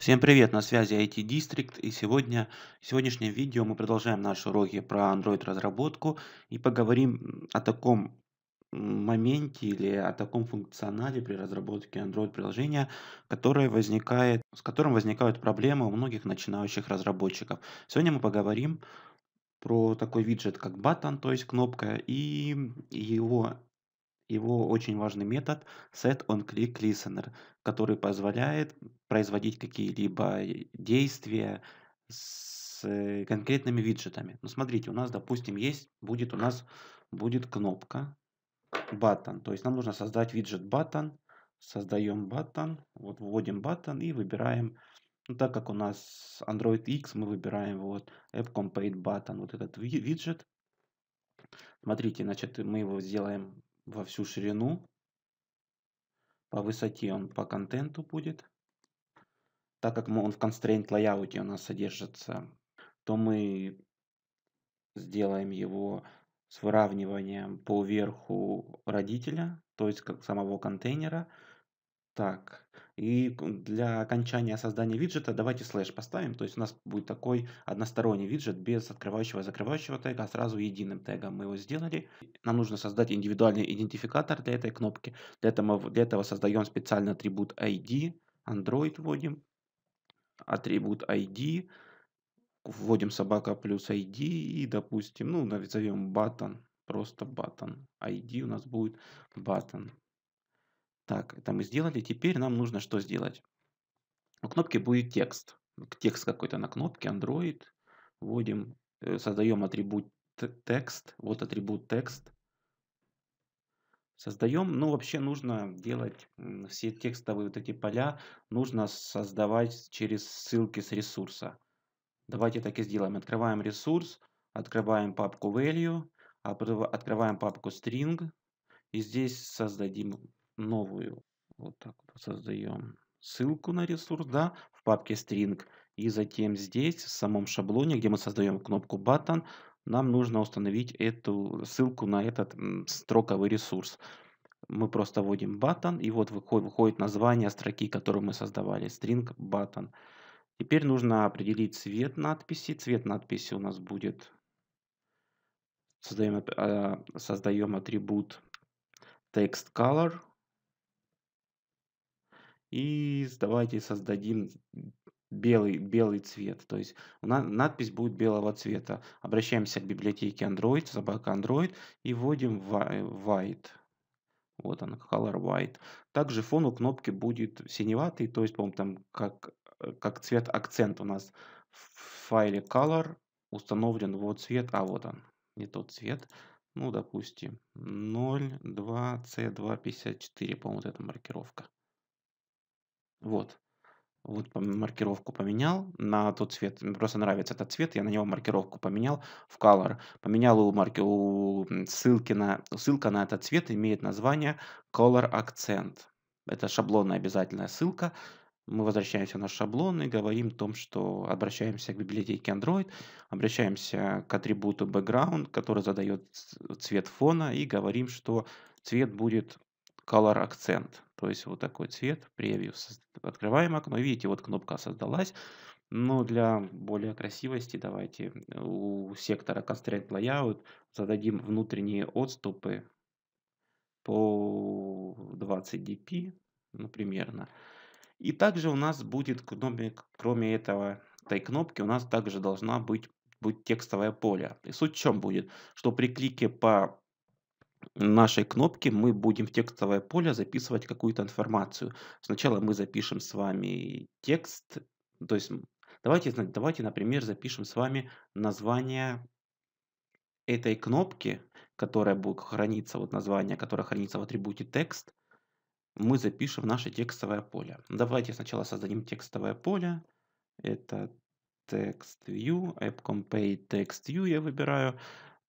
Всем привет, на связи IT District и сегодня, в сегодняшнем видео мы продолжаем наши уроки про Android разработку и поговорим о таком моменте или о таком функционале при разработке Android приложения, которое возникает, с которым возникают проблемы у многих начинающих разработчиков. Сегодня мы поговорим про такой виджет как батон, то есть кнопка и его его очень важный метод set on который позволяет производить какие-либо э, действия с э, конкретными виджетами. Ну, смотрите, у нас, допустим, есть, будет у нас будет кнопка button, то есть нам нужно создать виджет button, создаем button, вот вводим button и выбираем ну, так как у нас Android X, мы выбираем вот App Complete Button, вот этот виджет. Смотрите, значит, мы его сделаем во всю ширину. По высоте он по контенту будет. Так как он в Constraint Layout у нас содержится, то мы сделаем его с выравниванием по верху родителя, то есть как самого контейнера – так, и для окончания создания виджета давайте слэш поставим, то есть у нас будет такой односторонний виджет без открывающего и закрывающего тега, а сразу единым тегом мы его сделали. Нам нужно создать индивидуальный идентификатор для этой кнопки, для этого, для этого создаем специальный атрибут ID, Android вводим, атрибут ID, вводим собака плюс ID и, допустим, ну, назовем button, просто button. ID у нас будет button. Так, это мы сделали. Теперь нам нужно что сделать? У кнопки будет текст. Текст какой-то на кнопке Android. Вводим, э, создаем атрибут текст. Вот атрибут текст. Создаем. Ну, вообще нужно делать все текстовые вот эти поля. Нужно создавать через ссылки с ресурса. Давайте так и сделаем. Открываем ресурс, открываем папку value, открываем папку string. И здесь создадим новую. Вот так вот создаем ссылку на ресурс, да, в папке string. И затем здесь, в самом шаблоне, где мы создаем кнопку button, нам нужно установить эту ссылку на этот строковый ресурс. Мы просто вводим button, и вот выходит, выходит название строки, которую мы создавали, string button. Теперь нужно определить цвет надписи. Цвет надписи у нас будет... Создаем, а, создаем атрибут text color и давайте создадим белый, белый цвет. То есть надпись будет белого цвета. Обращаемся к библиотеке Android, собака Android и вводим white. Вот она, color white. Также фон у кнопки будет синеватый, то есть, по-моему, там как, э, как цвет акцент у нас в файле color установлен вот цвет, а вот он, не тот цвет. Ну, допустим, 02C254, по-моему, вот эта маркировка. Вот. Вот маркировку поменял на тот цвет. Мне просто нравится этот цвет, я на него маркировку поменял в color. Поменял у, марки... у ссылки на... Ссылка на этот цвет имеет название color accent. Это шаблонная обязательная ссылка. Мы возвращаемся на шаблон и говорим о том, что обращаемся к библиотеке Android, обращаемся к атрибуту background, который задает цвет фона, и говорим, что цвет будет color accent. То есть вот такой цвет, превью. Открываем окно, видите, вот кнопка создалась. Но для более красивости давайте у сектора Constraint Layout зададим внутренние отступы по 20 dp, ну, примерно. И также у нас будет, кроме, кроме этого, этой кнопки, у нас также должна быть будет текстовое поле. И суть в чем будет, что при клике по нашей кнопки мы будем в текстовое поле записывать какую-то информацию. Сначала мы запишем с вами текст, то есть давайте, давайте например, запишем с вами название этой кнопки, которая будет храниться, вот название, которое хранится в атрибуте текст, мы запишем в наше текстовое поле. Давайте сначала создадим текстовое поле. Это text view, app compay view я выбираю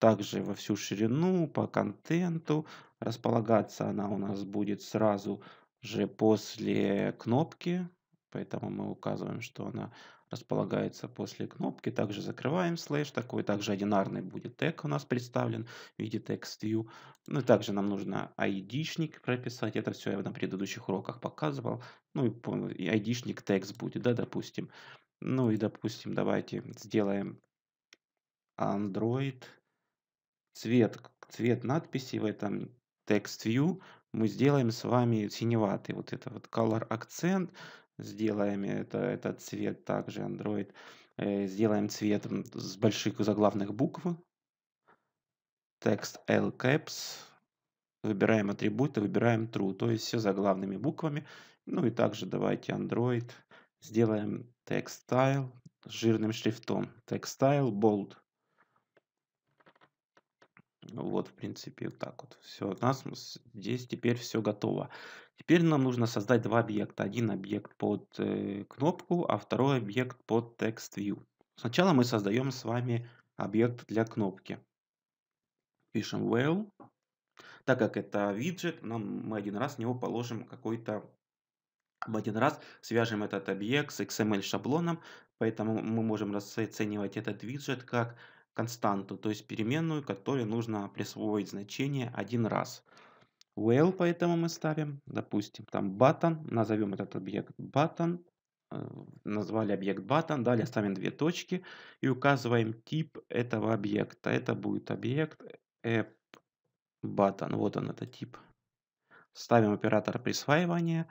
также во всю ширину по контенту. Располагаться она у нас будет сразу же после кнопки, поэтому мы указываем, что она располагается после кнопки. Также закрываем слэш, такой также одинарный будет тег у нас представлен в виде text view. Ну и также нам нужно ID-шник прописать, это все я на предыдущих уроках показывал. Ну и, и ID-шник text будет, да, допустим. Ну и, допустим, давайте сделаем Android цвет, цвет надписи в этом text view мы сделаем с вами синеватый. Вот это вот color акцент сделаем это, этот цвет также Android. Э, сделаем цвет с больших заглавных букв. Текст L caps. Выбираем атрибуты, выбираем true, то есть все заглавными буквами. Ну и также давайте Android. Сделаем текст style с жирным шрифтом. Текст style bold. Ну вот, в принципе, вот так вот. Все, у нас здесь теперь все готово. Теперь нам нужно создать два объекта. Один объект под э, кнопку, а второй объект под view. Сначала мы создаем с вами объект для кнопки. Пишем well. Так как это виджет, нам, мы один раз в него положим какой-то... мы один раз свяжем этот объект с XML шаблоном, поэтому мы можем расценивать этот виджет как константу, то есть переменную, которой нужно присвоить значение один раз. Well, поэтому мы ставим, допустим, там button, назовем этот объект button, э, назвали объект button, далее ставим две точки и указываем тип этого объекта. Это будет объект app button, вот он этот тип. Ставим оператор присваивания,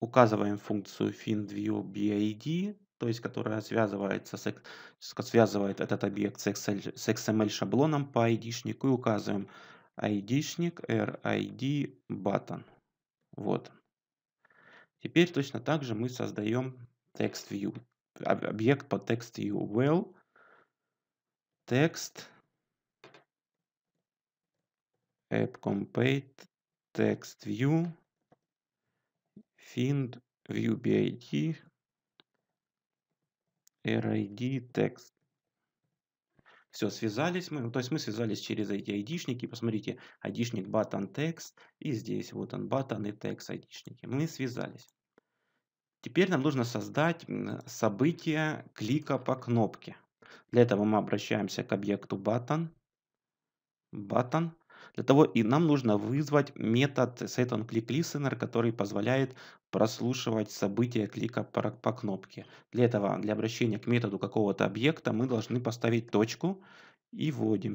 указываем функцию finViewBID, то есть которая связывается с, связывает этот объект с XML, с XML шаблоном по ID-шнику и указываем ID-шник RID button. Вот. Теперь точно так же мы создаем text view, объект по text view well text app complete text view find view bid RID text Все, связались мы. Ну, то есть мы связались через эти айдишники. Посмотрите, айдишник button text. И здесь вот он button и text айдишники. Мы связались. Теперь нам нужно создать событие клика по кнопке. Для этого мы обращаемся к объекту button. Button. Для того и нам нужно вызвать метод setOnClickListener, который позволяет прослушивать события клика по, кнопке. Для этого, для обращения к методу какого-то объекта, мы должны поставить точку и вводим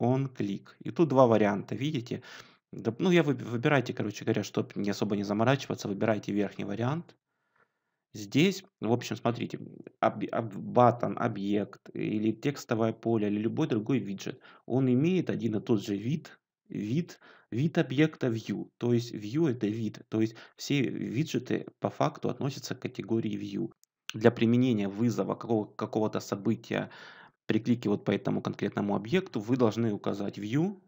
setOnClick. И тут два варианта, видите? Ну, я вы, выбирайте, короче говоря, чтобы не особо не заморачиваться, выбирайте верхний вариант. Здесь, в общем, смотрите, батон, объект или текстовое поле, или любой другой виджет, он имеет один и тот же вид, вид, вид объекта view, то есть view это вид, то есть все виджеты по факту относятся к категории view. Для применения вызова какого-то события при клике вот по этому конкретному объекту вы должны указать view,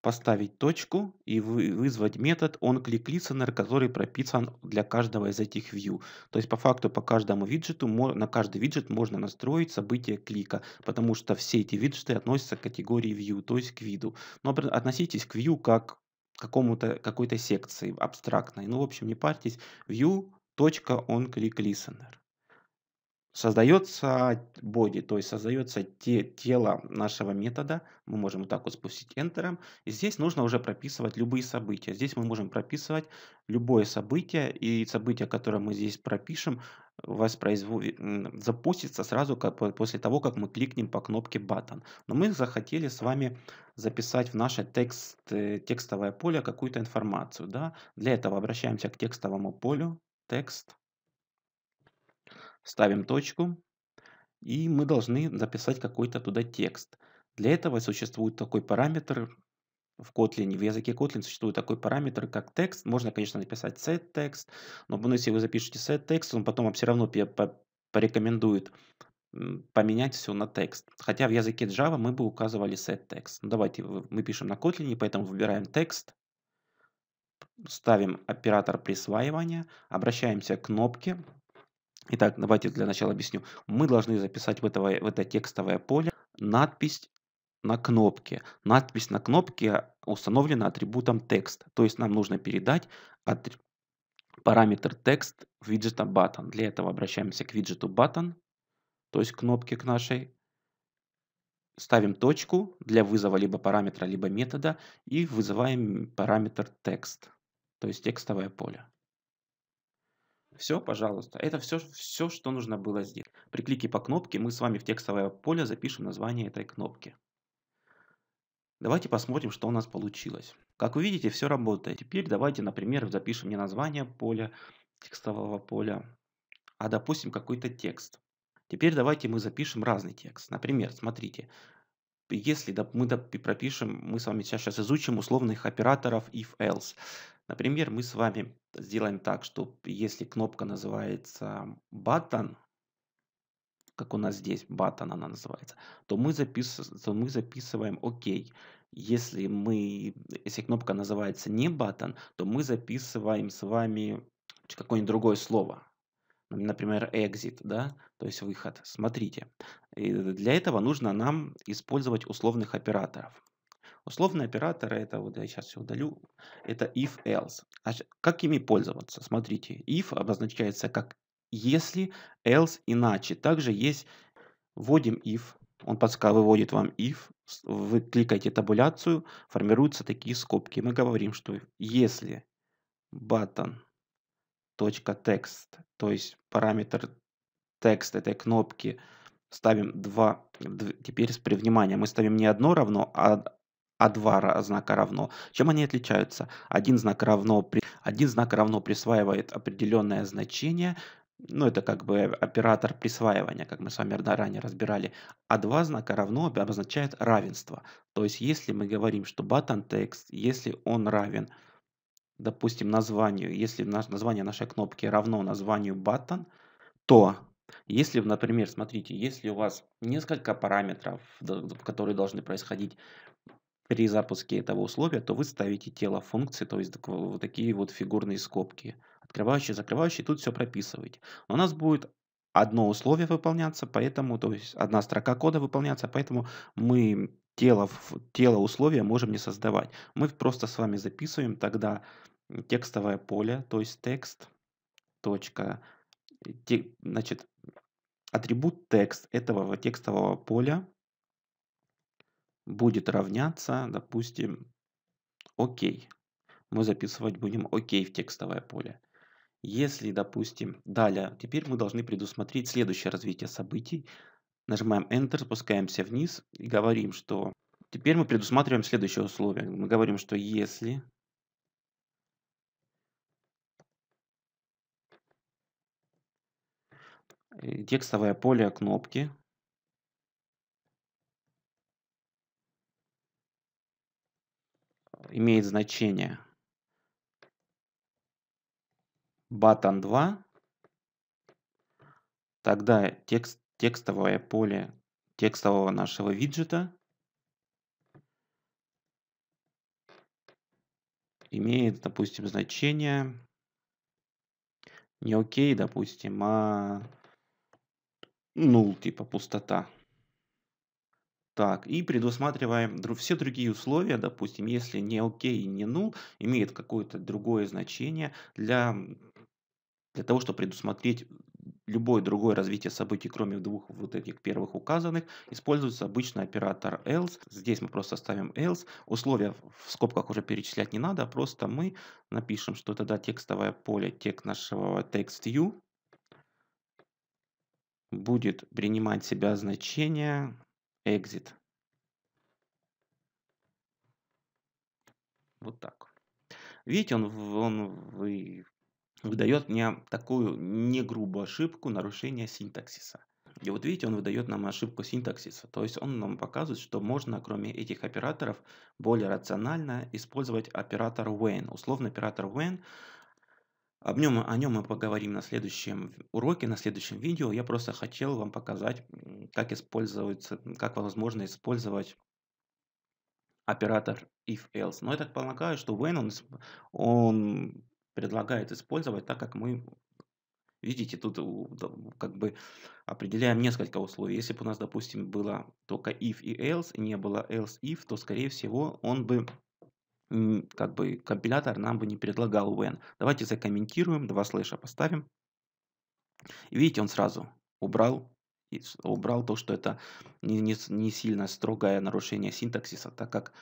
поставить точку и вызвать метод onClickListener, который прописан для каждого из этих view. То есть по факту по каждому виджету, на каждый виджет можно настроить событие клика, потому что все эти виджеты относятся к категории view, то есть к виду. Но относитесь к view как к какому-то какой-то секции абстрактной. Ну, в общем, не парьтесь. View .onClickListener создается body, то есть создается те, тело нашего метода. Мы можем вот так вот спустить Enter. И здесь нужно уже прописывать любые события. Здесь мы можем прописывать любое событие, и событие, которое мы здесь пропишем, воспроизво... запустится сразу как, после того, как мы кликнем по кнопке Button. Но мы захотели с вами записать в наше текст, э, текстовое поле какую-то информацию. Да? Для этого обращаемся к текстовому полю, текст, ставим точку, и мы должны записать какой-то туда текст. Для этого существует такой параметр в Kotlin, в языке Kotlin существует такой параметр, как текст. Можно, конечно, написать set text но если вы запишете set text он потом вам все равно порекомендует поменять все на текст. Хотя в языке Java мы бы указывали set text Ну, давайте мы пишем на Kotlin, поэтому выбираем текст, ставим оператор присваивания, обращаемся к кнопке, Итак, давайте для начала объясню. Мы должны записать в, это, в это текстовое поле надпись на кнопке. Надпись на кнопке установлена атрибутом текст. То есть нам нужно передать атри... параметр текст виджета button. Для этого обращаемся к виджету button, то есть кнопке к нашей. Ставим точку для вызова либо параметра, либо метода и вызываем параметр текст, то есть текстовое поле. Все, пожалуйста. Это все, все, что нужно было сделать. При клике по кнопке мы с вами в текстовое поле запишем название этой кнопки. Давайте посмотрим, что у нас получилось. Как вы видите, все работает. Теперь давайте, например, запишем не название поля, текстового поля, а, допустим, какой-то текст. Теперь давайте мы запишем разный текст. Например, смотрите, если мы пропишем, мы с вами сейчас, сейчас изучим условных операторов if-else. Например, мы с вами сделаем так, что если кнопка называется button, как у нас здесь button она называется, то мы, запис... то мы записываем OK. Если, мы... если кнопка называется не button, то мы записываем с вами какое-нибудь другое слово. Например, exit, да, то есть выход. Смотрите, для этого нужно нам использовать условных операторов. Условные операторы, это вот я сейчас все удалю, это if-else. а Как ими пользоваться? Смотрите, if обозначается как если, else иначе. Также есть, вводим if, он подска выводит вам if, вы кликаете табуляцию, формируются такие скобки. Мы говорим, что если button .text, то есть параметр текст этой кнопки, ставим 2, теперь при внимание, мы ставим не одно равно, а а два знака равно. Чем они отличаются? Один знак равно, при... один знак равно присваивает определенное значение, ну это как бы оператор присваивания, как мы с вами ранее разбирали, а два знака равно обозначает равенство. То есть если мы говорим, что button text, если он равен, допустим, названию, если название нашей кнопки равно названию button, то если, например, смотрите, если у вас несколько параметров, которые должны происходить при запуске этого условия, то вы ставите тело функции, то есть вот такие вот фигурные скобки, открывающие, закрывающие, тут все прописываете. Но у нас будет одно условие выполняться, поэтому, то есть одна строка кода выполняться, поэтому мы тело, тело условия можем не создавать. Мы просто с вами записываем тогда текстовое поле, то есть текст, точка, те, значит, атрибут текст этого текстового поля, будет равняться, допустим, окей. Мы записывать будем окей в текстовое поле. Если, допустим, далее, теперь мы должны предусмотреть следующее развитие событий. Нажимаем Enter, спускаемся вниз и говорим, что... Теперь мы предусматриваем следующее условие. Мы говорим, что если текстовое поле кнопки имеет значение button 2, тогда текст, текстовое поле текстового нашего виджета имеет, допустим, значение не окей, допустим, а null, типа пустота. Так, и предусматриваем все другие условия, допустим, если не окей, не null, имеет какое-то другое значение для, для того, чтобы предусмотреть любое другое развитие событий, кроме двух вот этих первых указанных, используется обычно оператор else. Здесь мы просто ставим else. Условия в скобках уже перечислять не надо, а просто мы напишем, что тогда текстовое поле текст нашего text view будет принимать себя значение Exit. Вот так. Видите, он, он вы, выдает мне такую не грубую ошибку нарушения синтаксиса. И вот видите, он выдает нам ошибку синтаксиса. То есть он нам показывает, что можно, кроме этих операторов, более рационально использовать оператор when. Условно, оператор when об нем, о нем мы поговорим на следующем уроке, на следующем видео. Я просто хотел вам показать, как использовать, как возможно использовать оператор if-else. Но я так полагаю, что when он, он предлагает использовать, так как мы, видите, тут как бы определяем несколько условий. Если бы у нас, допустим, было только if и else, и не было else if, то, скорее всего, он бы как бы компилятор нам бы не предлагал when. Давайте закомментируем, два слэша поставим. И видите, он сразу убрал, убрал то, что это не, не, не сильно строгое нарушение синтаксиса, так как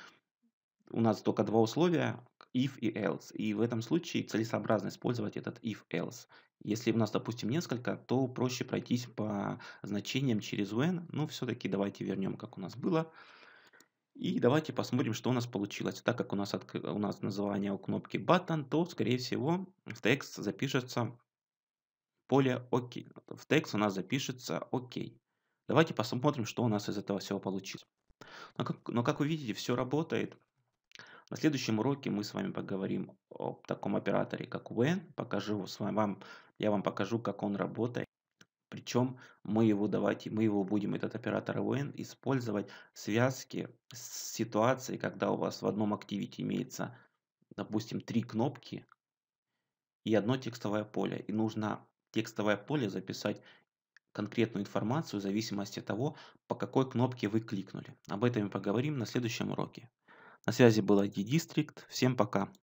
у нас только два условия, if и else. И в этом случае целесообразно использовать этот if-else. Если у нас, допустим, несколько, то проще пройтись по значениям через when. Но ну, все-таки давайте вернем, как у нас было. И давайте посмотрим, что у нас получилось. Так как у нас, от, у нас название у кнопки button, то, скорее всего, в текст запишется поле ОК. В текст у нас запишется ОК. Давайте посмотрим, что у нас из этого всего получилось. Но как, но как вы видите, все работает. На следующем уроке мы с вами поговорим о таком операторе, как when. Покажу с вами, вам, я вам покажу, как он работает. Причем мы его давайте, мы его будем, этот оператор when, использовать в связке с ситуацией, когда у вас в одном Activity имеется, допустим, три кнопки и одно текстовое поле. И нужно текстовое поле записать конкретную информацию в зависимости от того, по какой кнопке вы кликнули. Об этом мы поговорим на следующем уроке. На связи был ID District. Всем пока.